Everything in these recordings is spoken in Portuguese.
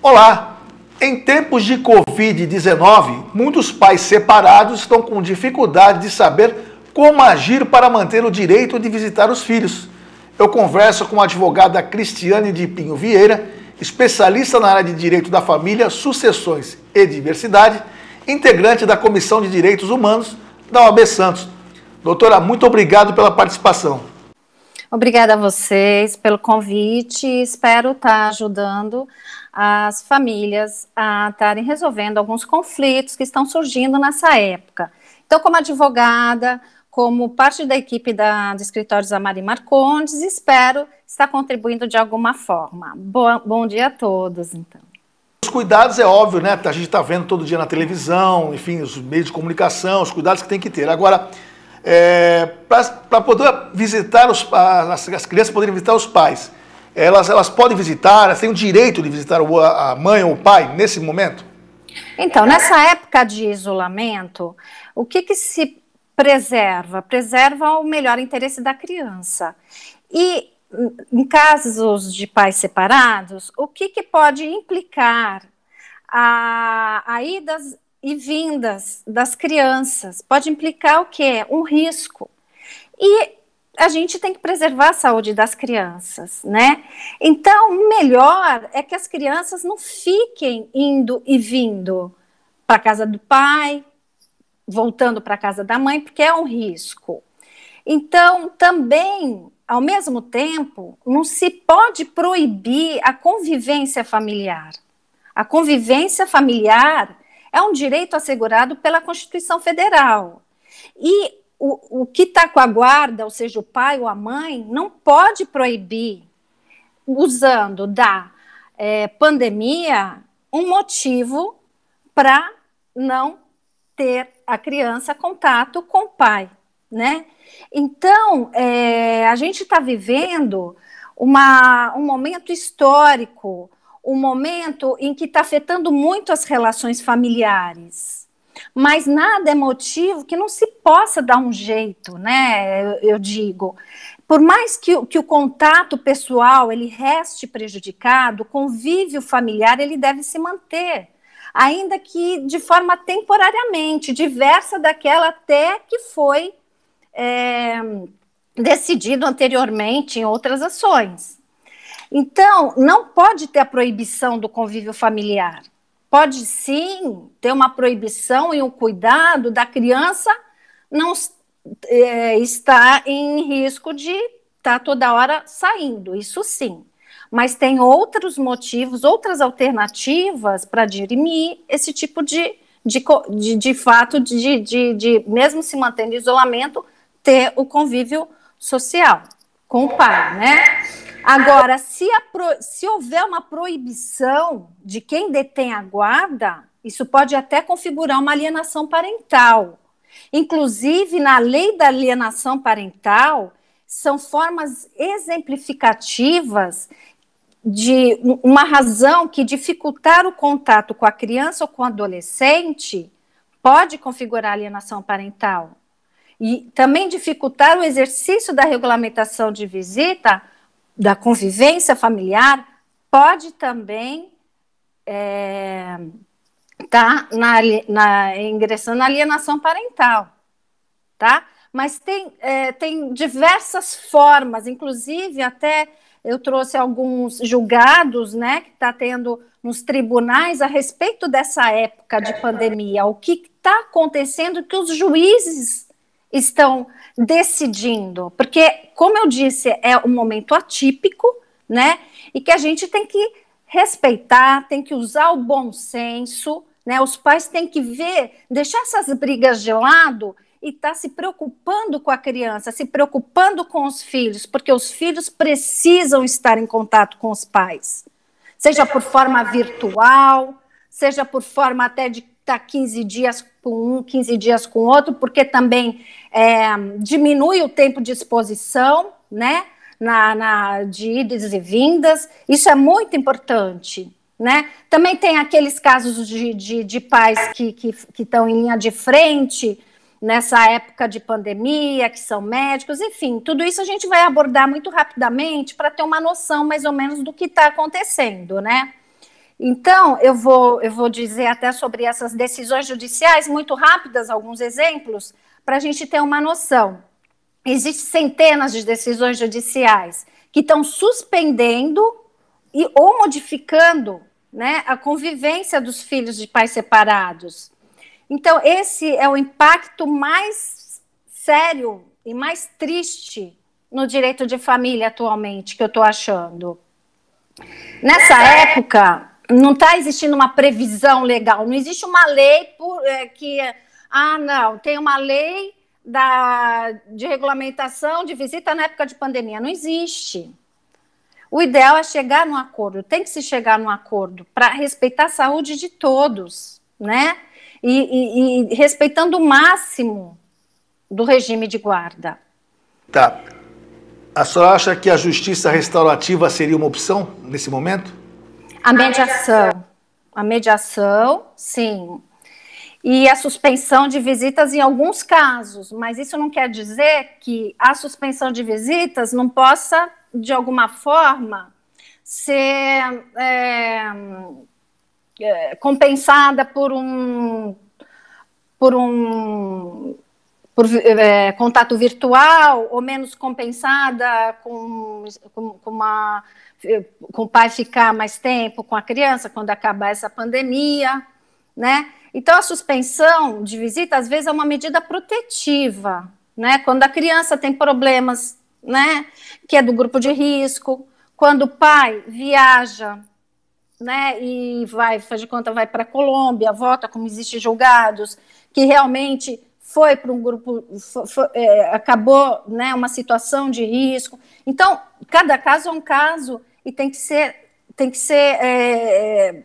Olá! Em tempos de Covid-19, muitos pais separados estão com dificuldade de saber como agir para manter o direito de visitar os filhos. Eu converso com a advogada Cristiane de Pinho Vieira, especialista na área de Direito da Família, Sucessões e Diversidade, integrante da Comissão de Direitos Humanos da OAB Santos. Doutora, muito obrigado pela participação. Obrigada a vocês pelo convite. Espero estar tá ajudando as famílias a estarem resolvendo alguns conflitos que estão surgindo nessa época. Então, como advogada, como parte da equipe da, do escritório da Mari Marcondes, espero estar contribuindo de alguma forma. Boa, bom dia a todos, então. Os cuidados é óbvio, né? A gente está vendo todo dia na televisão, enfim, os meios de comunicação, os cuidados que tem que ter. Agora, é, para poder visitar os as, as crianças poderem visitar os pais. Elas, elas podem visitar, elas têm o direito de visitar a mãe ou o pai nesse momento? Então, nessa época de isolamento, o que, que se preserva? Preserva o melhor interesse da criança. E em casos de pais separados, o que, que pode implicar a, a idas e vindas das crianças pode implicar o que é Um risco. E a gente tem que preservar a saúde das crianças, né? Então, o melhor é que as crianças não fiquem indo e vindo para casa do pai, voltando para casa da mãe, porque é um risco. Então, também, ao mesmo tempo, não se pode proibir a convivência familiar. A convivência familiar é um direito assegurado pela Constituição Federal. E o, o que está com a guarda, ou seja, o pai ou a mãe, não pode proibir, usando da é, pandemia, um motivo para não ter a criança contato com o pai, né? Então, é, a gente está vivendo uma, um momento histórico um momento em que está afetando muito as relações familiares. Mas nada é motivo que não se possa dar um jeito, né? Eu, eu digo. Por mais que, que o contato pessoal ele reste prejudicado, o convívio familiar ele deve se manter ainda que de forma temporariamente diversa daquela até que foi é, decidido anteriormente em outras ações. Então, não pode ter a proibição do convívio familiar. Pode sim ter uma proibição e um cuidado da criança não é, estar em risco de estar tá toda hora saindo, isso sim. Mas tem outros motivos, outras alternativas para dirimir esse tipo de, de, de, de fato de, de, de, mesmo se mantendo em isolamento, ter o convívio social com o pai, né? Agora, se, pro... se houver uma proibição de quem detém a guarda, isso pode até configurar uma alienação parental. Inclusive, na lei da alienação parental, são formas exemplificativas de uma razão que dificultar o contato com a criança ou com o adolescente pode configurar alienação parental. E também dificultar o exercício da regulamentação de visita da convivência familiar pode também é, tá na, na, ingressando na alienação parental, tá? Mas tem, é, tem diversas formas, inclusive até eu trouxe alguns julgados, né, que está tendo nos tribunais a respeito dessa época de pandemia, o que está acontecendo é que os juízes estão decidindo, porque, como eu disse, é um momento atípico, né? E que a gente tem que respeitar, tem que usar o bom senso, né? Os pais têm que ver, deixar essas brigas de lado e estar tá se preocupando com a criança, se preocupando com os filhos, porque os filhos precisam estar em contato com os pais, seja por forma virtual, seja por forma até de está 15 dias com um, 15 dias com outro, porque também é, diminui o tempo de exposição, né? Na, na, de idas e vindas, isso é muito importante. Né? Também tem aqueles casos de, de, de pais que estão que, que em linha de frente nessa época de pandemia, que são médicos, enfim, tudo isso a gente vai abordar muito rapidamente para ter uma noção mais ou menos do que está acontecendo, né? Então, eu vou, eu vou dizer até sobre essas decisões judiciais, muito rápidas, alguns exemplos, para a gente ter uma noção. Existem centenas de decisões judiciais que estão suspendendo e, ou modificando né, a convivência dos filhos de pais separados. Então, esse é o impacto mais sério e mais triste no direito de família atualmente, que eu estou achando. Nessa época, não está existindo uma previsão legal, não existe uma lei por, é, que. Ah, não, tem uma lei da, de regulamentação de visita na época de pandemia. Não existe. O ideal é chegar num acordo, tem que se chegar num acordo para respeitar a saúde de todos, né? E, e, e, respeitando o máximo do regime de guarda. Tá. A senhora acha que a justiça restaurativa seria uma opção nesse momento? A mediação. A mediação, sim. E a suspensão de visitas em alguns casos, mas isso não quer dizer que a suspensão de visitas não possa, de alguma forma, ser é, é, compensada por um por um por, é, contato virtual ou menos compensada com, com, com uma eh, com o pai ficar mais tempo com a criança quando acabar essa pandemia, né? Então a suspensão de visita às vezes é uma medida protetiva, né? Quando a criança tem problemas, né, que é do grupo de risco, quando o pai viaja, né, e vai, faz de conta, vai para a Colômbia, volta como existe julgados, que realmente foi para um grupo, foi, foi, é, eh, acabou né, uma situação de risco. Então, cada caso é um caso e tem que ser, tem que ser é, é,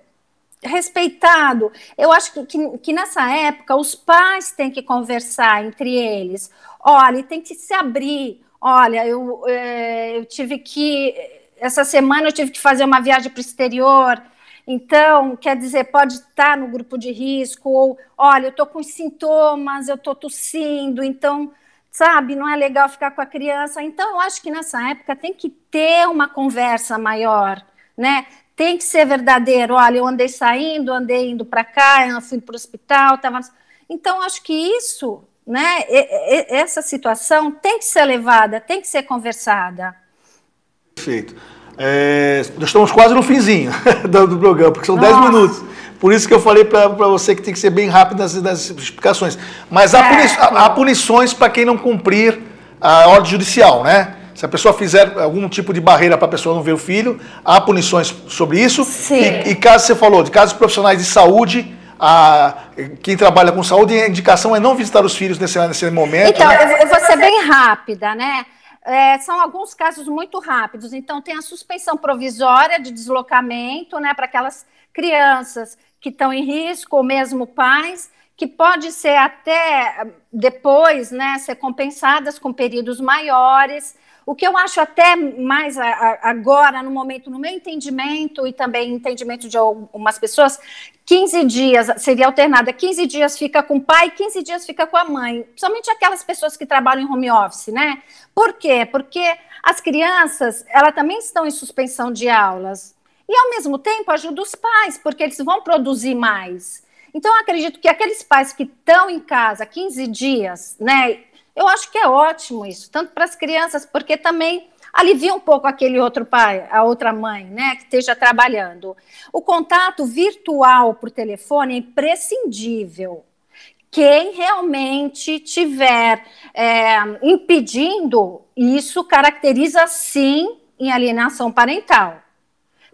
respeitado. Eu acho que, que, que, nessa época os pais têm que conversar entre eles. Olha, tem que se abrir. Olha, eu, é, eu tive que. Essa semana eu tive que fazer uma viagem para o exterior. Então, quer dizer, pode estar no grupo de risco, ou olha, eu estou com sintomas, eu estou tossindo, então sabe, não é legal ficar com a criança. Então, eu acho que nessa época tem que ter uma conversa maior, né? Tem que ser verdadeiro. Olha, eu andei saindo, andei indo para cá, eu fui para o hospital, tava. Então, acho que isso, né? essa situação tem que ser levada, tem que ser conversada. Perfeito. É, nós estamos quase no finzinho do programa, porque são 10 minutos. Por isso que eu falei para você que tem que ser bem rápido nas, nas explicações. Mas há, é. puni há punições para quem não cumprir a ordem judicial, né? Se a pessoa fizer algum tipo de barreira para a pessoa não ver o filho, há punições sobre isso. E, e, caso você falou, de casos profissionais de saúde, a, quem trabalha com saúde, a indicação é não visitar os filhos nesse, nesse momento. Então, né? eu, eu vou ser bem rápida, né? É, são alguns casos muito rápidos. Então, tem a suspensão provisória de deslocamento, né, para aquelas crianças que estão em risco, ou mesmo pais, que pode ser até hum, depois, né, ser compensadas com períodos maiores. O que eu acho até mais a, a, agora, no momento, no meu entendimento e também entendimento de algumas pessoas, 15 dias seria alternada, 15 dias fica com o pai, 15 dias fica com a mãe. Somente aquelas pessoas que trabalham em home office, né? Por quê? Porque as crianças, elas também estão em suspensão de aulas. E ao mesmo tempo ajuda os pais, porque eles vão produzir mais. Então, acredito que aqueles pais que estão em casa 15 dias, né, eu acho que é ótimo isso, tanto para as crianças, porque também alivia um pouco aquele outro pai, a outra mãe, né, que esteja trabalhando. O contato virtual por telefone é imprescindível. Quem realmente tiver é, impedindo isso caracteriza sim em alienação parental.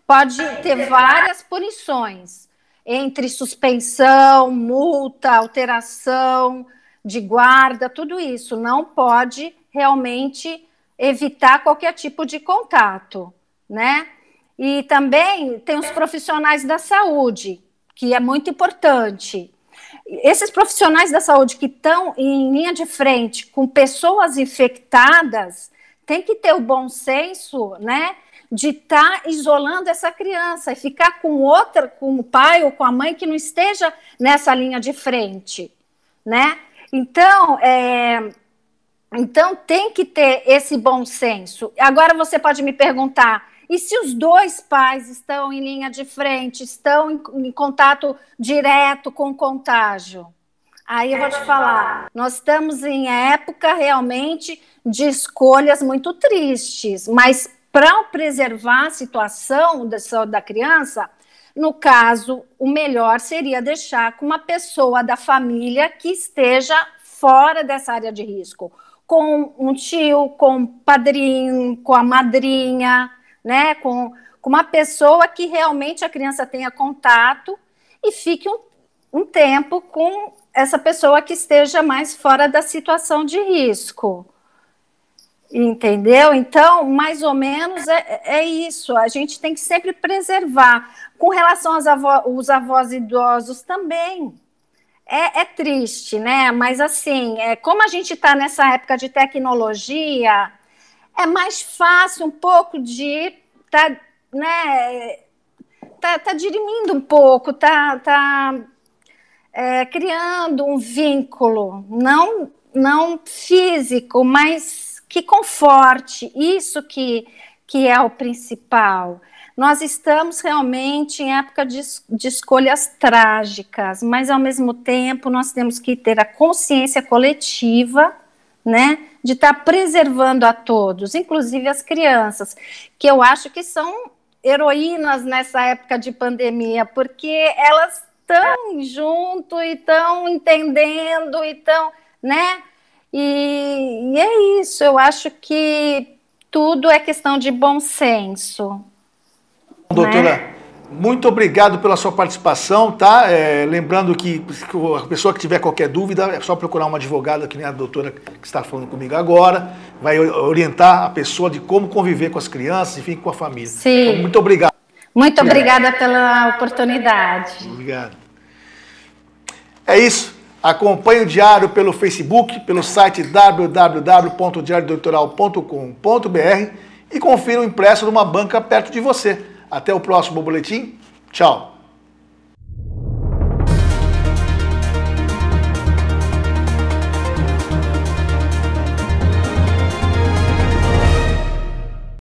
Pode ter várias punições, entre suspensão, multa, alteração, de guarda, tudo isso. Não pode realmente evitar qualquer tipo de contato, né? E também tem os profissionais da saúde, que é muito importante. Esses profissionais da saúde que estão em linha de frente com pessoas infectadas tem que ter o bom senso, né? De estar tá isolando essa criança e ficar com outra, com o pai ou com a mãe que não esteja nessa linha de frente, né? Então, é, então tem que ter esse bom senso. Agora você pode me perguntar. E se os dois pais estão em linha de frente, estão em, em contato direto com o contágio? Aí eu vou te falar, nós estamos em época realmente de escolhas muito tristes, mas para preservar a situação da, da criança, no caso, o melhor seria deixar com uma pessoa da família que esteja fora dessa área de risco, com um tio, com um padrinho, com a madrinha, né, com, com uma pessoa que realmente a criança tenha contato e fique um, um tempo com essa pessoa que esteja mais fora da situação de risco. Entendeu? Então, mais ou menos é, é, é isso. A gente tem que sempre preservar. Com relação aos avós, avós idosos também. É, é, triste, né? Mas assim, é, como a gente está nessa época de tecnologia, é mais fácil um pouco de tá, né? Tá, tá dirimindo um pouco, tá, tá é, criando um vínculo, não, não físico, mas que conforte, isso que, que é o principal. Nós estamos realmente em época de, de escolhas trágicas, mas ao mesmo tempo nós temos que ter a consciência coletiva, né, de estar tá preservando a todos, inclusive as crianças, que eu acho que são heroínas nessa época de pandemia, porque elas estão junto e estão entendendo e estão, né? E, e é isso, eu acho que tudo é questão de bom senso. Né? Doutora, né? muito obrigado pela sua participação, tá? É, lembrando que a pessoa que tiver qualquer dúvida é só procurar uma advogada, que nem a doutora que está falando comigo agora, vai orientar a pessoa de como conviver com as crianças, enfim, com a família. Sim. Então, muito obrigado. Muito obrigada pela oportunidade. Obrigado. É isso. Acompanhe o Diário pelo Facebook, pelo site www.diariodoutoral.com.br e confira o impresso numa banca perto de você. Até o próximo boletim. Tchau.